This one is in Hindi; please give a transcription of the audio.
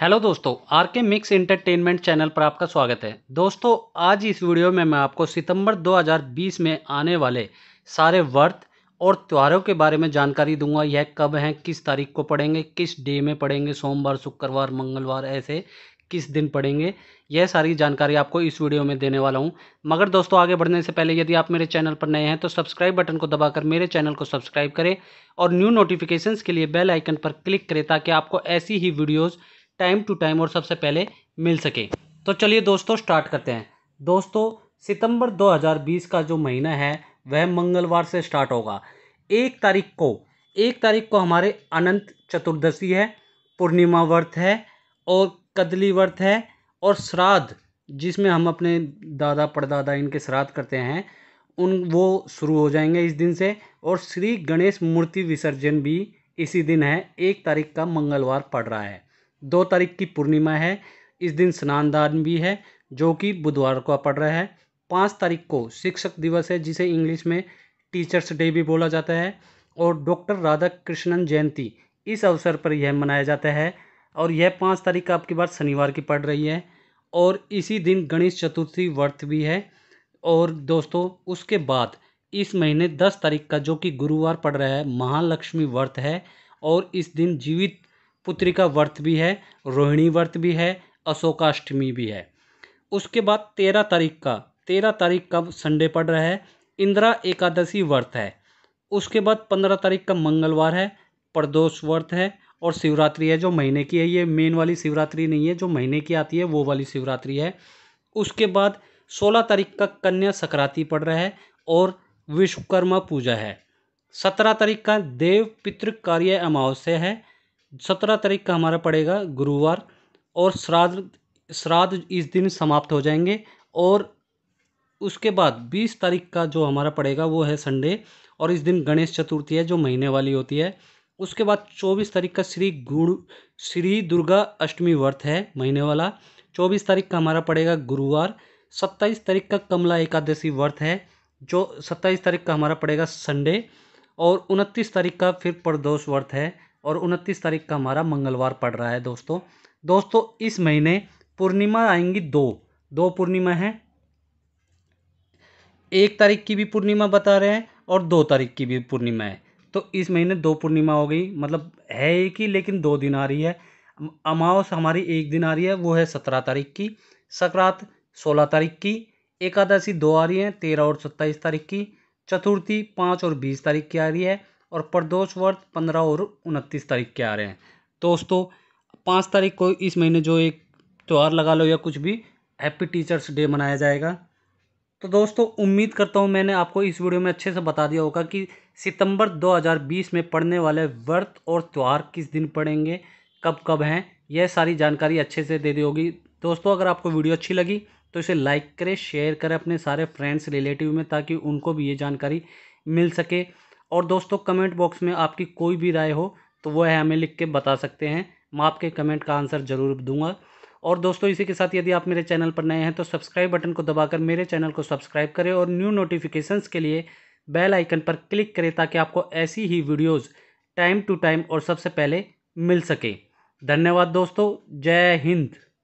हेलो दोस्तों आर के मिक्स एंटरटेनमेंट चैनल पर आपका स्वागत है दोस्तों आज इस वीडियो में मैं आपको सितंबर 2020 में आने वाले सारे वर्त और त्योहारों के बारे में जानकारी दूंगा यह कब हैं किस तारीख को पढ़ेंगे किस डे में पढ़ेंगे सोमवार शुक्रवार मंगलवार ऐसे किस दिन पढ़ेंगे यह सारी जानकारी आपको इस वीडियो में देने वाला हूं मगर दोस्तों आगे बढ़ने से पहले यदि आप मेरे चैनल पर नए हैं तो सब्सक्राइब बटन को दबाकर मेरे चैनल को सब्सक्राइब करें और न्यू नोटिफिकेशंस के लिए बेल आइकन पर क्लिक करें ताकि आपको ऐसी ही वीडियोज़ टाइम टू टाइम और सबसे पहले मिल सके तो चलिए दोस्तों स्टार्ट करते हैं दोस्तों सितंबर 2020 का जो महीना है वह मंगलवार से स्टार्ट होगा एक तारीख को एक तारीख को हमारे अनंत चतुर्दशी है पूर्णिमा व्रत है और कदली व्रत है और श्राद्ध जिसमें हम अपने दादा परदादा इनके श्राद्ध करते हैं उन वो शुरू हो जाएंगे इस दिन से और श्री गणेश मूर्ति विसर्जन भी इसी दिन है एक तारीख का मंगलवार पड़ रहा है दो तारीख की पूर्णिमा है इस दिन स्नानदान भी है जो कि बुधवार को पड़ रहा है पाँच तारीख को शिक्षक दिवस है जिसे इंग्लिश में टीचर्स डे भी बोला जाता है और डॉक्टर राधा कृष्णन जयंती इस अवसर पर यह मनाया जाता है और यह पाँच तारीख आपकी बात शनिवार की पड़ रही है और इसी दिन गणेश चतुर्थी व्रत भी है और दोस्तों उसके बाद इस महीने दस तारीख का जो कि गुरुवार पड़ रहा है महालक्ष्मी व्रत है और इस दिन जीवित पुत्रिका व्रत भी है रोहिणी व्रत भी है अशोकाष्टमी भी है उसके बाद तेरह तारीख का तेरह तारीख का संडे पड़ रहा है इंदिरा एकादशी व्रत है उसके बाद पंद्रह तारीख का मंगलवार है प्रदोष व्रत है और शिवरात्रि है जो महीने की है ये मेन वाली शिवरात्रि नहीं है जो महीने की आती है वो वाली शिवरात्रि है उसके बाद सोलह तारीख का कन्या संक्रांति पड़ रहा है और विश्वकर्मा पूजा है सत्रह तारीख का देव पितृ कार्य अमावस्या है सत्रह तारीख का हमारा पड़ेगा गुरुवार और श्राद्ध श्राद्ध इस दिन समाप्त हो जाएंगे और उसके बाद बीस तारीख का जो हमारा पड़ेगा वो है संडे और इस दिन गणेश चतुर्थी है जो महीने वाली होती है उसके बाद चौबीस तारीख का श्री गुड़ श्री दुर्गा अष्टमी व्रत है महीने वाला चौबीस तारीख का हमारा पड़ेगा गुरुवार सत्ताईस तारीख का कमला एकादशी व्रत है जो सत्ताईस तारीख का हमारा पड़ेगा संडे और उनतीस तारीख का फिर प्रदोष व्रत है और उनतीस तारीख का हमारा मंगलवार पड़ रहा है दोस्तों दोस्तों इस महीने पूर्णिमा आएंगी दो दो पूर्णिमा हैं एक तारीख की भी पूर्णिमा बता रहे हैं और दो तारीख की भी पूर्णिमा है तो इस महीने दो पूर्णिमा हो गई मतलब है एक ही लेकिन दो दिन आ रही है अमावस हमारी एक दिन आ रही है वो है सत्रह तारीख की सक्रांत सोलह तारीख की एकादशी दो आ रही है तेरह और सत्ताईस तारीख की चतुर्थी पाँच और बीस तारीख की आ रही है और प्रदोष वर्ष पंद्रह और उनतीस तारीख के आ रहे हैं दोस्तों पाँच तारीख को इस महीने जो एक त्यौहार लगा लो या कुछ भी हैप्पी टीचर्स डे मनाया जाएगा तो दोस्तों उम्मीद करता हूँ मैंने आपको इस वीडियो में अच्छे से बता दिया होगा कि सितंबर 2020 में पड़ने वाले व्रत और त्यौहार किस दिन पड़ेंगे कब कब हैं यह सारी जानकारी अच्छे से दे दी होगी दोस्तों अगर आपको वीडियो अच्छी लगी तो इसे लाइक करें शेयर करें अपने सारे फ्रेंड्स रिलेटिव में ताकि उनको भी ये जानकारी मिल सके और दोस्तों कमेंट बॉक्स में आपकी कोई भी राय हो तो वह हमें लिख के बता सकते हैं मैं आपके कमेंट का आंसर ज़रूर दूंगा और दोस्तों इसी के साथ यदि आप मेरे चैनल पर नए हैं तो सब्सक्राइब बटन को दबाकर मेरे चैनल को सब्सक्राइब करें और न्यू नोटिफिकेशंस के लिए बेल आइकन पर क्लिक करें ताकि आपको ऐसी ही वीडियोज़ टाइम टू टाइम और सबसे पहले मिल सके धन्यवाद दोस्तों जय हिंद